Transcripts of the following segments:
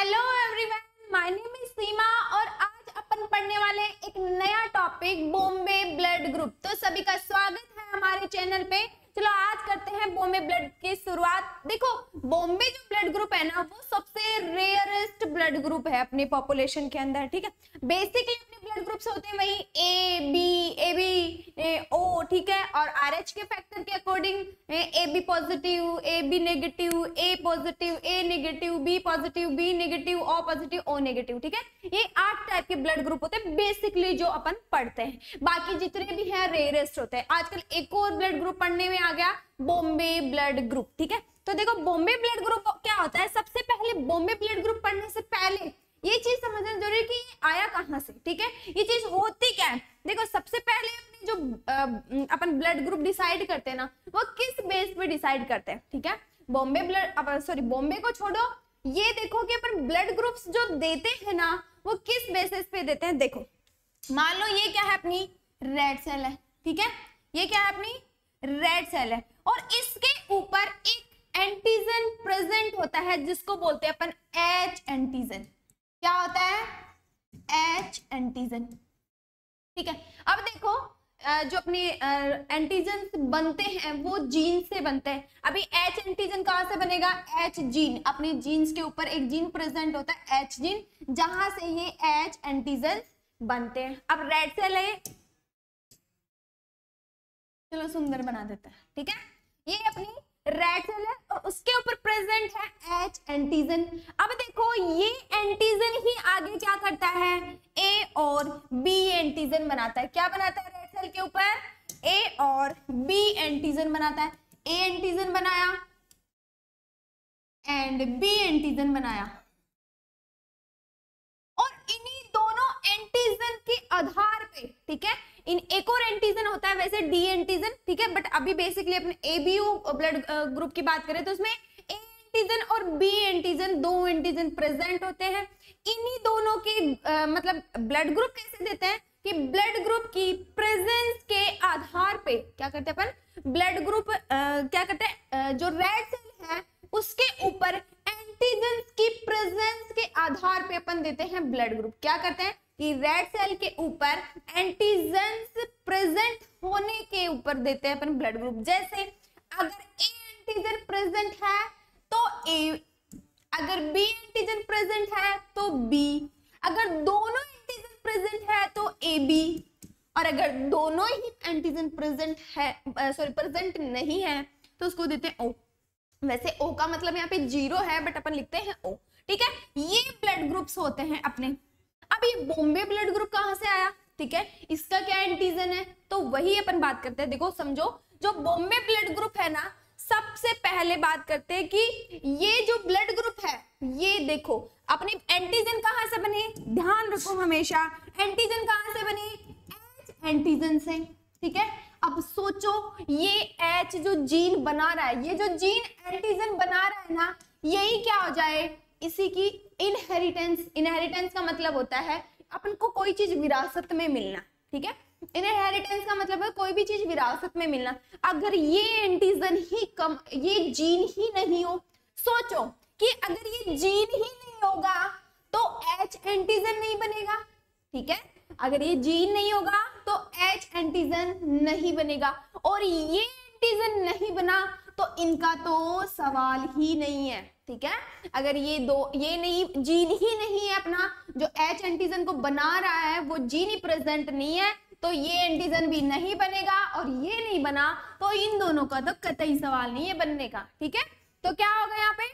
hello everyone my name is Seema और आज अपन पढ़ने वाले एक नया टॉपिक बॉम्बे ब्लड ग्रुप तो सभी का स्वागत है हमारे चैनल पे चलो आज करते हैं बॉम्बे ब्लड की शुरुआत देखो बॉम्बे जो ब्लड ग्रुप है ना वो सबसे रेयरेस्ट ब्लड ग्रुप है अपने पॉपुलेशन के अंदर ठीक है बेसिकली अपने ब्लड ग्रुप्स होते हैं वही A B A B O ठीक है और आर एच के फैक्टर के according A B positive A B negative A positive A negative B positive B negative O positive O negative ठीक है ये आठ टाइप के ब्लड ग्रुप होते हैं बेसिकली जो अपन पढ़ते हैं बाकी जितने भी हैं रेयरेस्ट होते हैं आजकल एक और ब्लड ग्रुप पढ़ने में में आ गया बॉम्बे ब्लड ग्रुप ठीक है तो देखो बॉम्बे ब्लड ग्रुप क्या होता है सबसे पहले बॉम्बे ब्लड ग्रुप पढ़ने से पहले ये चीज समझना जरूरी है कि ये आया कहाँ से ठीक है ये चीज होती क्या है देखो सबसे पहले जो आ, अपन ब्लड ग्रुप डिसाइड करते हैं ना वो किस बेस पे डिसाइड करते हैं ठीक है बॉम्बे ब्लड सॉरी बॉम्बे को छोड़ो ये देखो कि अपन ब्लड ग्रुप्स जो देते हैं ना वो किस बेसिस पे देते हैं देखो मान लो ये क्या है अपनी रेड सेल है ठीक है ये क्या है अपनी रेड सेल है और इसके ऊपर एक एंटीजन प्रेजेंट होता है जिसको बोलते हैं अपन एच एंटीजन क्या होता है एच एंटीजन ठीक है अब देखो जो अपने एंटीजन बनते हैं वो जीन से बनते हैं अभी एच एंटीजन कहाँ से बनेगा एच जीन अपने जीन्स के ऊपर एक जीन प्रेजेंट होता है एच जीन जहां से ये एच एंटीजन बनते हैं अब रेड सेल है चलो सुंदर बना देते हैं ठीक है ये अपनी रेड सेल है और उसके ऊपर प्रेजेंट है एच एंटीजन अब देखो ये एंटीजन ही आगे क्या करता है ए और बी एंटीजन बनाता है क्या बनाता है रेड सेल के ऊपर ए और बी एंटीजन बनाता है ए एंटीजन बनाया एंड बी एंटीजन बनाया है वैसे डी एंटीजन ठीक है बट अभी बेसिकली अपने एबीओ ब्लड ग्रुप की बात करें तो उसमें ए एंटीजन और बी एंटीजन दो एंटीजन प्रेजेंट होते हैं इन्हीं दोनों के आ, uh, मतलब ब्लड ग्रुप कैसे देते हैं कि ब्लड ग्रुप की प्रेजेंस के आधार पे क्या करते हैं अपन ब्लड ग्रुप uh, क्या करते हैं uh, जो रेड सेल है उसके ऊपर एंटीजन की प्रेजेंस के आधार पे अपन देते हैं ब्लड ग्रुप क्या करते हैं कि रेड सेल के ऊपर एंटीजन प्रेजेंट होने के ऊपर देते हैं अपन ब्लड ग्रुप जैसे अगर ए एंटीजन प्रेजेंट है तो ए अगर बी एंटीजन प्रेजेंट है तो बी अगर दोनों एंटीजन प्रेजेंट है तो ए बी और अगर दोनों ही एंटीजन प्रेजेंट है सॉरी प्रेजेंट नहीं है तो उसको देते हैं ओ वैसे ओ का मतलब यहाँ पे जीरो है बट अपन लिखते हैं ओ ठीक है ये ब्लड ग्रुप्स होते हैं अपने अब ये बॉम्बे ब्लड ग्रुप कहाँ से आया ठीक है इसका क्या एंटीजन है तो वही अपन बात करते हैं देखो समझो जो बॉम्बे ब्लड ग्रुप है ना सबसे पहले बात करते हैं कि ये जो ब्लड ग्रुप है ये देखो अपने एंटीजन कहां से बने ध्यान रखो हमेशा एंटीजन कहां से बने एच एंटीजन से ठीक है अब सोचो ये एच जो जीन बना रहा है ये जो जीन एंटीजन बना रहा है ना यही क्या हो जाए इसी की इनहेरिटेंस इनहेरिटेंस का मतलब होता है अपन को कोई चीज विरासत में मिलना ठीक है इनहेरिटेंस का मतलब है कोई भी चीज विरासत में मिलना अगर ये एंटीजन ही कम ये जीन ही नहीं हो सोचो कि अगर ये जीन ही नहीं होगा तो एच एंटीजन नहीं बनेगा ठीक है अगर ये जीन नहीं होगा तो एच एंटीजन नहीं बनेगा और ये एंटीजन नहीं बना तो इनका तो सवाल ही नहीं है ठीक है अगर ये दो ये नहीं जीन ही नहीं है अपना जो एच एंटीजन को बना रहा है वो जीन ही प्रेजेंट नहीं है तो ये एंटीजन भी नहीं बनेगा और ये नहीं बना तो इन दोनों का तो कतई सवाल नहीं है बनने का ठीक है तो क्या होगा यहाँ पे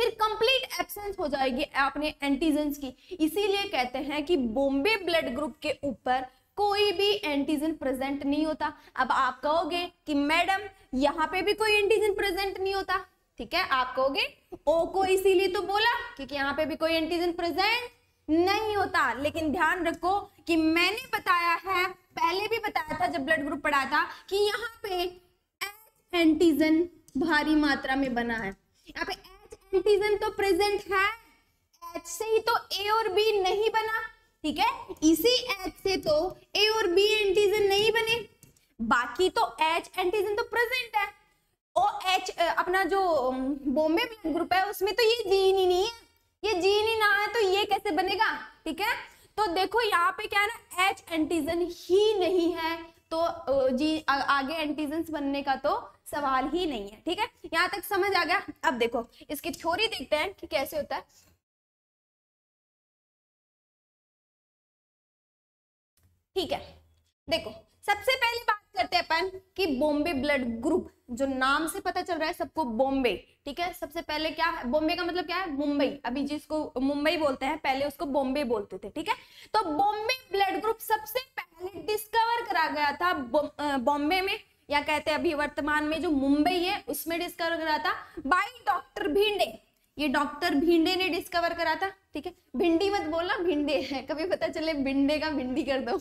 फिर कंप्लीट एब्सेंस हो जाएगी अपने एंटीजन की इसीलिए कहते हैं कि बॉम्बे ब्लड ग्रुप के ऊपर कोई भी एंटीजन प्रेजेंट नहीं होता अब आप कहोगे कि मैडम यहाँ पे भी कोई एंटीजन प्रेजेंट नहीं होता ठीक है आप कहोगे ओ को इसीलिए तो बोला क्योंकि यहाँ पे भी कोई एंटीजन प्रेजेंट नहीं होता लेकिन ध्यान रखो कि मैंने बताया है पहले भी बताया था जब ब्लड ग्रुप पढ़ा था कि यहाँ पे एच एंटीजन भारी मात्रा में बना है यहाँ पे एच एंटीजन तो प्रेजेंट है एच से ही तो ए और बी नहीं बना ठीक है इसी एच से तो ए और बी एंटीजन नहीं बने बाकी तो एच एंटीजन तो प्रेजेंट है ओ एच अपना जो बॉम्बे ब्लड ग्रुप है उसमें तो ये जीन ही नहीं है ये जीन ही ना है तो ये कैसे बनेगा ठीक है तो देखो यहाँ पे क्या है ना एच एंटीजन ही नहीं है तो जी आ, आगे एंटीजन बनने का तो सवाल ही नहीं है ठीक है यहाँ तक समझ आ गया अब देखो इसकी थ्योरी देखते हैं कि कैसे होता है ठीक है देखो सबसे पहले बात करते हैं अपन कि बॉम्बे ब्लड ग्रुप जो नाम से पता चल रहा है सबको बॉम्बे ठीक है सबसे पहले क्या है बॉम्बे का मतलब क्या है मुंबई अभी जिसको मुंबई बोलते हैं पहले उसको बॉम्बे बोलते थे ठीक है तो बॉम्बे ब्लड ग्रुप सबसे पहले डिस्कवर करा गया था बॉम्बे में या कहते हैं अभी वर्तमान में जो मुंबई है उसमें डिस्कवर करा था बाई डॉक्टर भिंडे ये डॉक्टर भिंडे ने डिस्कवर करा था ठीक है भिंडी मत बोलना भिंडे है कभी पता चले भिंडे का भिंडी कर दो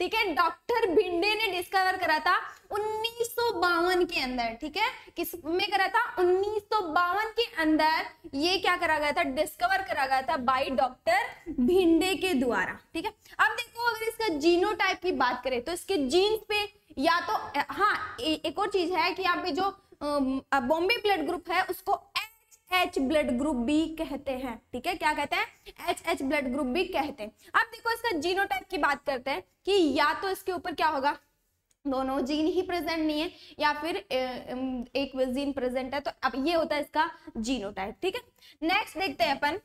ठीक है डॉक्टर भिंडे ने डिस्कवर करा था उन्नीस के अंदर ठीक है किस में करा था उन्नीस के अंदर ये क्या करा गया था डिस्कवर करा गया था बाई डॉक्टर भिंडे के द्वारा ठीक है अब देखो अगर इसका जीनो टाइप की बात करें तो इसके जीन पे या तो हाँ एक और चीज है कि आप जो बॉम्बे ब्लड ग्रुप है उसको एच ब्लड ग्रुप बी कहते हैं ठीक है क्या कहते हैं एच एच ब्लड ग्रुप बी कहते हैं अब देखो इसका जीनोटाइप की बात करते हैं कि या तो इसके ऊपर क्या होगा दोनों जीन ही प्रेजेंट नहीं है या फिर एक जीन प्रेजेंट है तो अब ये होता है इसका जीनोटाइप ठीक है नेक्स्ट देखते हैं अपन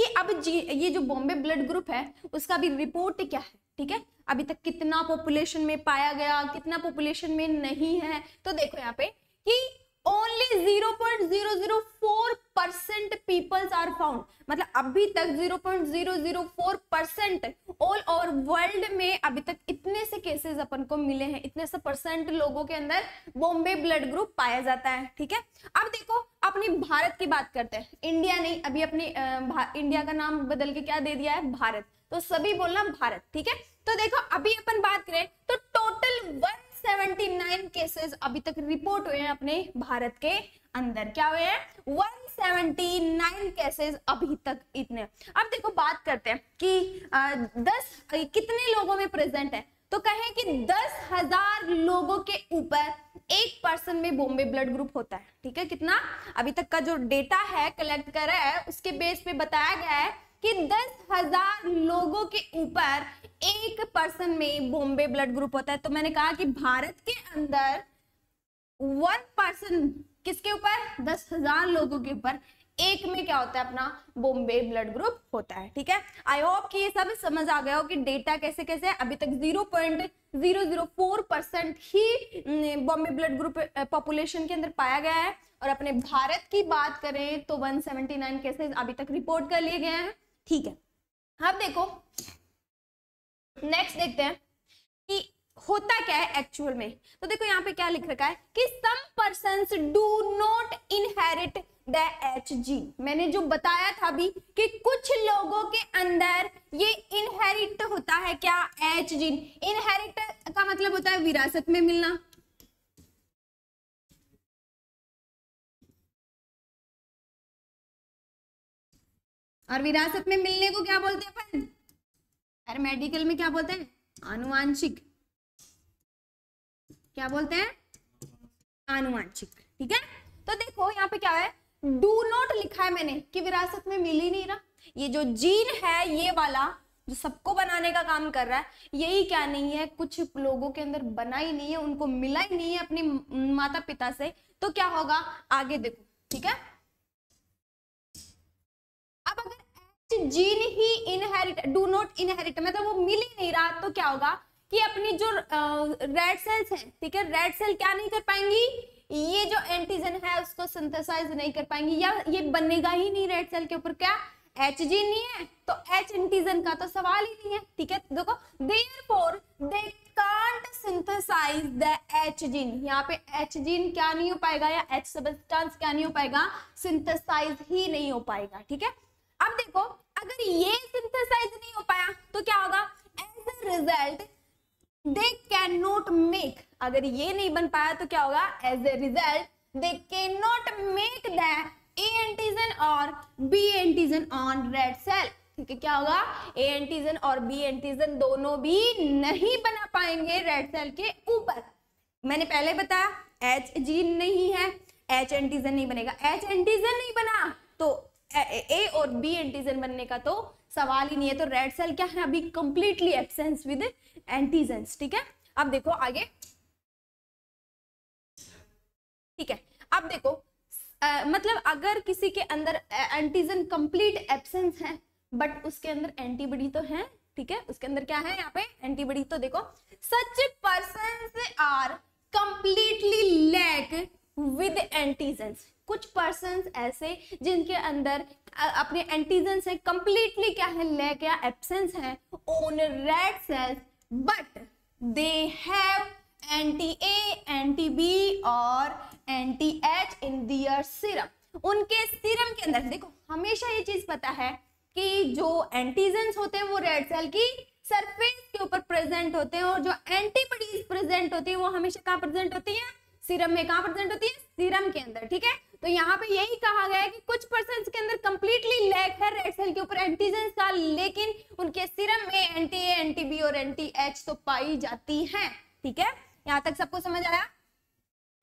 कि अब जी ये जो बॉम्बे ब्लड ग्रुप है उसका भी रिपोर्ट क्या है ठीक है अभी तक कितना पॉपुलेशन में पाया गया कितना पॉपुलेशन में नहीं है तो देखो यहाँ पे कि only 0.004 percent peoples are found मतलब अभी तक 0.004 परसेंट ऑल ओवर वर्ल्ड में अभी तक इतने से केसेस अपन को मिले हैं इतने से परसेंट लोगों के अंदर बॉम्बे ब्लड ग्रुप पाया जाता है ठीक है अब देखो अपनी भारत की बात करते हैं इंडिया नहीं अभी अपनी इंडिया का नाम बदल के क्या दे दिया है भारत तो सभी बोलना भारत ठीक है तो देखो अभी अपन बात करें तो टोटल वन 179 केसेस अभी तक रिपोर्ट हुए हैं अपने भारत के अंदर क्या हुए हैं 179 केसेस अभी तक इतने अब देखो बात करते हैं कि आ, दस कितने लोगों में प्रेजेंट है तो कहें कि दस हजार लोगों के ऊपर एक पर्सन में बॉम्बे ब्लड ग्रुप होता है ठीक है कितना अभी तक का जो डेटा है कलेक्ट करा है उसके बेस पे बताया गया है कि दस हजार लोगों के ऊपर एक पर्सन में बॉम्बे ब्लड ग्रुप होता है तो मैंने कहा कि भारत के अंदर वन पर्सन किसके ऊपर दस हजार लोगों के ऊपर एक में क्या होता है अपना बॉम्बे ब्लड ग्रुप होता है ठीक है आई होप कि ये सब समझ आ गया हो कि डेटा कैसे कैसे है अभी तक 0.004 परसेंट ही बॉम्बे ब्लड ग्रुप पॉपुलेशन के अंदर पाया गया है और अपने भारत की बात करें तो 179 केसेस अभी तक रिपोर्ट कर लिए गए हैं ठीक है अब देखो नेक्स्ट देखते हैं कि होता क्या है एक्चुअल में तो देखो यहाँ पे क्या लिख रखा है कि some person do not inherit the H gene मैंने जो बताया था भी कि कुछ लोगों के अंदर ये इनहेरिट होता है क्या एच जी इनहेरिट का मतलब होता है विरासत में मिलना और विरासत में मिलने को क्या बोलते हैं अपन अरे मेडिकल में क्या बोलते हैं आनुवांशिक क्या बोलते हैं आनुवांशिक ठीक है तो देखो यहाँ पे क्या है डू नॉट लिखा है मैंने कि विरासत में मिल ही नहीं ना ये जो जीन है ये वाला जो सबको बनाने का काम कर रहा है यही क्या नहीं है कुछ लोगों के अंदर बना ही नहीं है उनको मिला ही नहीं है अपने माता पिता से तो क्या होगा आगे देखो ठीक है जीन ही इनहेरिट डू नॉट इनहेरिट मतलब वो मिल ही नहीं रहा तो क्या होगा कि अपनी जो रेड सेल्स हैं ठीक है रेड सेल क्या नहीं कर पाएंगी ये जो एंटीजन है उसको सिंथेसाइज नहीं कर पाएंगी या ये बनेगा ही नहीं रेड सेल के ऊपर क्या एच जी नहीं है तो एच एंटीजन का तो सवाल ही नहीं है ठीक है देखो therefore they can't synthesize the H gene यहाँ पे एच जीन क्या नहीं हो पाएगा या एच सबस्टेंस क्या नहीं हो पाएगा सिंथेसाइज ही नहीं हो पाएगा ठीक है अब देखो result they can not make अगर ये नहीं बन पाया तो क्या होगा as a result they can not make the A antigen और B antigen on red cell ठीक है क्या होगा ए एंटीजन और बी एंटीजन दोनों भी नहीं बना पाएंगे रेड सेल के ऊपर मैंने पहले बताया एच जीन नहीं है एच एंटीजन नहीं बनेगा एच एंटीजन नहीं बना तो ए और बी एंटीजन बनने का तो सवाल ही नहीं है तो रेड सेल क्या है अभी कंप्लीटली एब्सेंस विद एंटीजेंस ठीक है अब देखो आगे ठीक है अब देखो आ, मतलब अगर किसी के अंदर एंटीजन कंप्लीट एब्सेंस है बट उसके अंदर एंटीबॉडी तो है ठीक है उसके अंदर क्या है यहाँ पे एंटीबॉडी तो देखो such person are completely lack with antigen कुछ पर्सन ऐसे जिनके अंदर अपने एंटीजन है कंप्लीटली क्या है ले क्या एबसेंस है on red cells but they have anti A anti B और anti H in their serum उनके सिरम के अंदर देखो हमेशा ये चीज पता है कि जो एंटीजेंस होते हैं वो रेड सेल की सरफेस के ऊपर प्रेजेंट होते हैं और जो एंटीबॉडीज प्रेजेंट होती है वो हमेशा कहाँ प्रेजेंट होती है सीरम में कहाँ प्रेजेंट होती है सीरम के अंदर ठीक है तो यहाँ पे यही कहा गया है कि कुछ पर्सन के अंदर कम्प्लीटली लैक है रेड सेल के ऊपर एंटीजन का लेकिन उनके सीरम में एंटी ए एंटी बी और एंटी एच तो पाई जाती है ठीक है यहाँ तक सबको समझ आया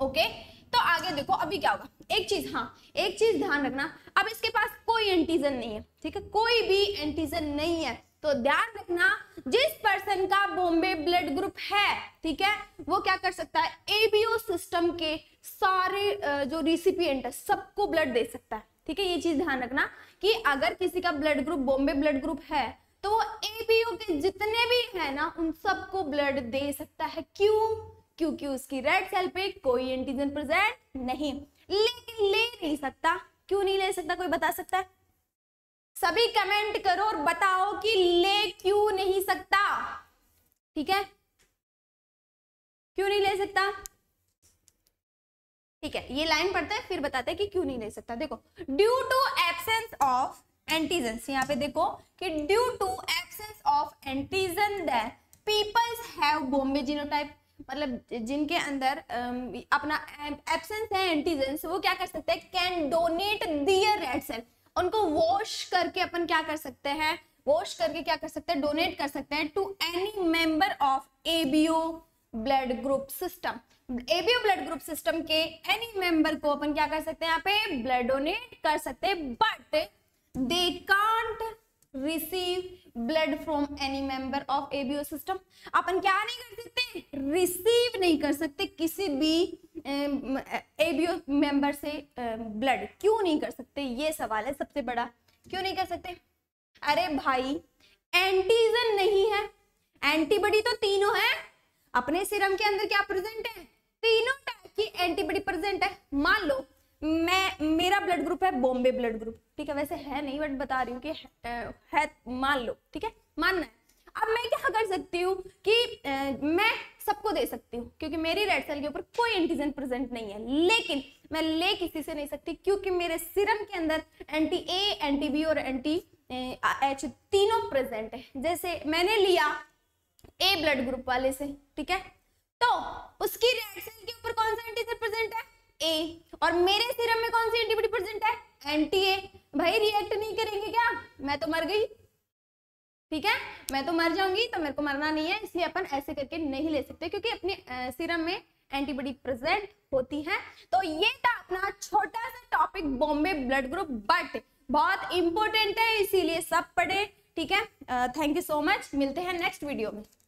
ओके तो आगे देखो अभी क्या होगा एक चीज हाँ एक चीज ध्यान रखना अब इसके पास कोई एंटीजन नहीं है ठीक है कोई भी एंटीजन नहीं है तो ध्यान रखना जिस पर्सन का बॉम्बे ब्लड ग्रुप है ठीक है वो क्या कर सकता है एबीओ सिस्टम के सारे जो रिसिपियंट है सबको ब्लड दे सकता है ठीक है ये चीज ध्यान रखना कि अगर किसी का blood group Bombay blood group है तो वो एबीओ के जितने भी है ना उन सबको ब्लड दे सकता है क्यों क्योंकि उसकी रेड सेल पे कोई एंटीजन प्रेजेंट नहीं लेकिन ले नहीं सकता क्यों नहीं ले सकता कोई बता सकता है सभी कमेंट करो और बताओ कि ले क्यों नहीं सकता ठीक है क्यों नहीं ले सकता ठीक है ये लाइन पढ़ते हैं फिर बताते हैं कि क्यों नहीं ले सकता देखो due to absence of antigen यहाँ पे देखो कि due to absence of antigen the peoples है हैव बॉम्बे जीनोटाइप मतलब जिनके अंदर अपना एब्सेंस है एंटीजन वो क्या कर सकते हैं can donate their red cell उनको वॉश करके अपन क्या कर सकते हैं वॉश करके क्या कर सकते हैं डोनेट कर सकते हैं to any member of ABO blood group system ABO blood group system के एनी मेंबर को अपन क्या कर सकते हैं यहाँ पे ब्लड डोनेट कर सकते हैं but they can't receive blood from any member of ABO system अपन क्या नहीं कर सकते रिसीव नहीं कर सकते किसी भी एबीओ मेंबर से ब्लड क्यों नहीं कर सकते ये सवाल है सबसे बड़ा क्यों नहीं कर सकते अरे भाई एंटीजन नहीं है एंटीबॉडी तो तीनों है अपने सिरम के अंदर क्या प्रेजेंट है तीनों टाइप की एंटीबॉडी प्रेजेंट है मान लो मैं मेरा ब्लड ग्रुप है बॉम्बे ब्लड ग्रुप ठीक है वैसे है नहीं बट बता रही हूँ कि है, है मान लो ठीक है मानना है अब मैं क्या कर सकती हूँ कि आ, मैं सबको दे सकती हूँ क्योंकि मेरी रेड सेल के ऊपर कोई एंटीजन प्रेजेंट नहीं है लेकिन मैं ले किसी से नहीं सकती क्योंकि मेरे सिरम के अंदर एंटी ए एंटी बी और एंटी एच तीनों प्रेजेंट है जैसे मैंने लिया ए ब्लड ग्रुप वाले से ठीक है तो उसकी रेड सेल के ऊपर कौन सा एंटीजन प्रेजेंट है ए और मेरे सिरम में कौन सी एंटीबॉडी प्रेजेंट है एंटी ए भाई रिएक्ट नहीं करेंगे क्या मैं तो मर गई ठीक है मैं तो मर जाऊंगी तो मेरे को मरना नहीं है इसलिए अपन ऐसे करके नहीं ले सकते क्योंकि अपने सीरम में एंटीबॉडी प्रेजेंट होती है तो ये था अपना छोटा सा topic Bombay blood group but बहुत इंपॉर्टेंट है इसीलिए सब पढ़े ठीक है थैंक यू सो मच मिलते हैं नेक्स्ट वीडियो में